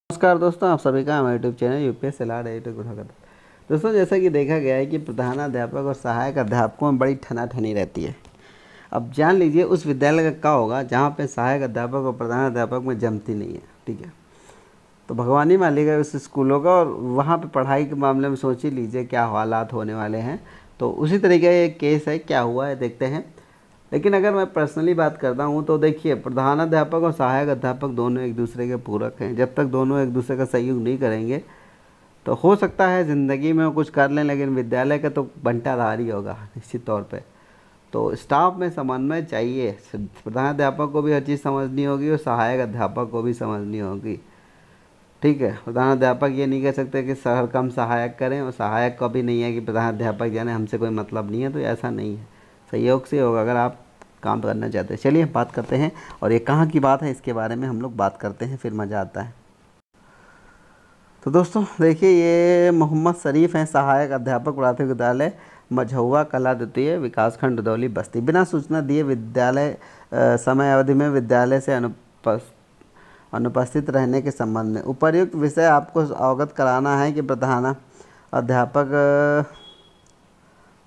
नमस्कार दोस्तों आप सभी का हमारे YouTube channel U P S L R दोस्तों जैसा कि देखा गया है कि प्रधानाध्यापक और सहायक अध्यापकों में बड़ी ठनाठनी रहती है अब जान लीजिए उस विद्यालय का क्या होगा जहाँ पे सहायक अध्यापक और प्रधानाध्यापक में जमती नहीं है ठीक है तो भगवान ही मालिक है उस स्कूलों का और वहाँ पे पढ़ाई के मामले में सोच ही लीजिए क्या हालात होने वाले हैं तो उसी तरीके एक केस है क्या हुआ है देखते हैं लेकिन अगर मैं पर्सनली बात करता हूँ तो देखिए प्रधानाध्यापक और सहायक अध्यापक दोनों एक दूसरे के पूरक हैं जब तक दोनों एक दूसरे का सहयोग नहीं करेंगे तो हो सकता है ज़िंदगी में कुछ कर लें लेकिन विद्यालय का तो बंटाधार ही होगा निश्चित तौर पर तो स्टाफ में समन्वय चाहिए प्रधानाध्यापक को भी हर चीज़ समझनी होगी और सहायक अध्यापक को भी समझनी होगी ठीक है प्रधानाध्यापक ये नहीं कह सकते कि सर कम सहायक करें और सहायक को भी नहीं है कि प्रधानाध्यापक जाने हमसे कोई मतलब नहीं है तो ऐसा नहीं है सहयोग से होगा अगर आप काम करना चाहते हैं चलिए बात करते हैं और ये कहाँ की बात है इसके बारे में हम लोग बात करते हैं फिर मज़ा आता है तो दोस्तों देखिए ये मोहम्मद शरीफ हैं सहायक अध्यापक प्राथमिक विद्यालय मझौवा कला द्वितीय विकासखंड दौली बस्ती बिना सूचना दिए विद्यालय समय अवधि में विद्यालय से अनुपस्थित अनुपस्थित रहने के संबंध में उपर्युक्त विषय आपको अवगत कराना है कि प्रधान अध्यापक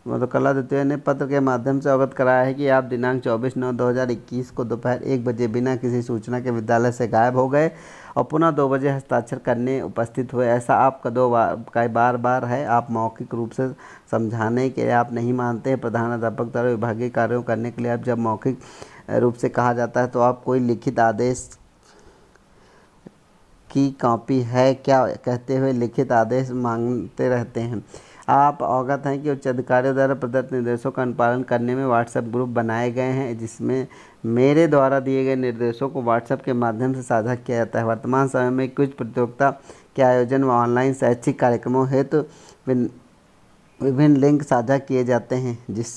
मधुकला मतलब द्वितीय ने पत्र के माध्यम से अवगत कराया है कि आप दिनांक 24 नौ 2021 को दोपहर एक बजे बिना किसी सूचना के विद्यालय से गायब हो गए और पुनः दो बजे हस्ताक्षर करने उपस्थित हुए ऐसा आपका दो बार बार बार है आप मौखिक रूप से समझाने के लिए आप नहीं मानते हैं प्रधानाध्यापक द्वारा विभागीय कार्यों करने के लिए आप जब मौखिक रूप से कहा जाता है तो आप कोई लिखित आदेश की कॉपी है क्या कहते हुए लिखित आदेश मांगते रहते हैं आप अवगत हैं कि उच्च अधिकारियों द्वारा प्रदत्त निर्देशों का अनुपालन करने में व्हाट्सएप ग्रुप बनाए गए हैं जिसमें मेरे द्वारा दिए गए निर्देशों को व्हाट्सएप के माध्यम से साझा किया जाता है वर्तमान समय में कुछ प्रतियोगिता के आयोजन व ऑनलाइन शैक्षिक कार्यक्रमों हेतु तो विभिन्न लिंक साझा किए जाते हैं जिस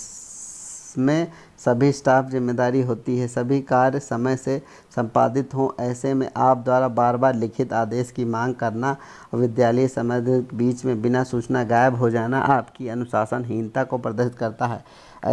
जिसमें सभी स्टाफ जिम्मेदारी होती है सभी कार्य समय से संपादित हों ऐसे में आप द्वारा बार बार लिखित आदेश की मांग करना विद्यालय समय के बीच में बिना सूचना गायब हो जाना आपकी अनुशासनहीनता को प्रदर्शित करता है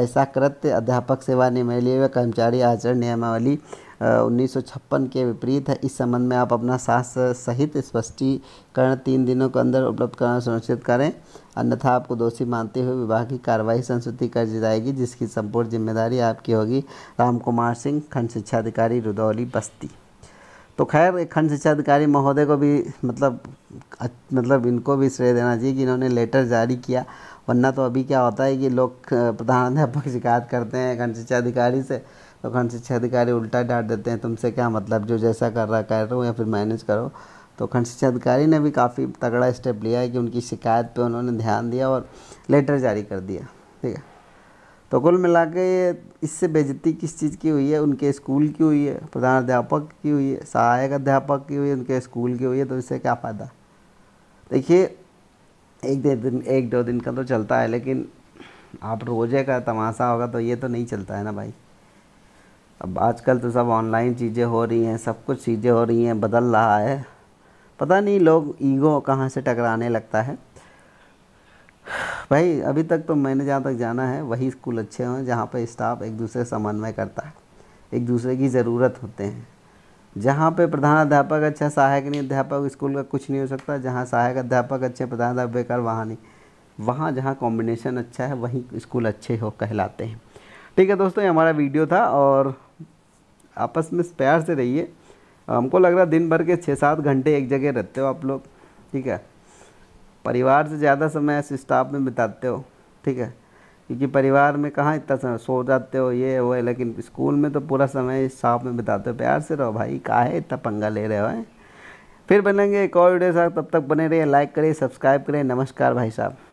ऐसा कृत्य अध्यापक सेवा नियमावली व कर्मचारी आचरण नियमावली उन्नीस के विपरीत है इस संबंध में आप अपना सास सहित स्पष्टीकरण तीन दिनों के अंदर उपलब्ध कराना सुनिश्चित करें अन्यथा आपको दोषी मानते हुए विवाह की कार्रवाई संस्कृति कर दी जाएगी जिसकी संपूर्ण जिम्मेदारी आपकी होगी राम कुमार सिंह खंड शिक्षा अधिकारी रुदौली बस्ती तो खैर खंड शिक्षा अधिकारी महोदय को भी मतलब मतलब इनको भी श्रेय देना चाहिए कि इन्होंने लेटर जारी किया वरना तो अभी क्या होता है कि लोग प्रधानाध्यापक शिकायत करते हैं खंड शिक्षा अधिकारी से तो कौन शिक्षा अधिकारी उल्टा डांट देते हैं तुमसे क्या मतलब जो जैसा कर रहा कर रहा हूँ या फिर मैनेज करो तो खंड शिक्षा अधिकारी ने भी काफ़ी तगड़ा स्टेप लिया है कि उनकी शिकायत पे उन्होंने ध्यान दिया और लेटर जारी कर दिया ठीक है तो कुल मिला के इससे बेजती किस चीज़ की हुई है उनके स्कूल की हुई है प्रधान अध्यापक की हुई है सहायक अध्यापक की हुई है उनके स्कूल की हुई है तो इससे क्या फ़ायदा देखिए एक दिन एक दो दिन का तो चलता है लेकिन आप रोज़े का तमाशा होगा तो ये तो नहीं चलता है ना भाई अब आजकल तो सब ऑनलाइन चीज़ें हो रही हैं सब कुछ चीज़ें हो रही हैं बदल रहा है पता नहीं लोग ईगो कहाँ से टकराने लगता है भाई अभी तक तो मैंने जहाँ तक जाना है वही स्कूल अच्छे हों जहाँ पर स्टाफ एक दूसरे समन्वय करता है एक दूसरे की ज़रूरत होते हैं जहाँ पे प्रधान अध्यापक अच्छा सहायक नहीं अध्यापक स्कूल का कुछ नहीं हो सकता जहाँ सहायक अध्यापक अच्छे प्रधान अध्यापक बेकार वहाँ नहीं वहाँ जहाँ कॉम्बिनेशन अच्छा है वहीं स्कूल अच्छे हो कहलाते हैं ठीक है दोस्तों ये हमारा वीडियो था और आपस में प्यार से रहिए हमको लग रहा दिन भर के छः सात घंटे एक जगह रहते हो आप लोग ठीक है परिवार से ज़्यादा समय स्टाफ में बिताते हो ठीक है क्योंकि परिवार में कहाँ इतना समय सो जाते हो ये वो है लेकिन स्कूल में तो पूरा समय स्टाफ में बिताते हो प्यार से रहो भाई कहा है इतना पंगा ले रहे हो फिर बनेंगे एक और वीडियो साहब तब तक बने रहिए लाइक करिए सब्सक्राइब करिए नमस्कार भाई साहब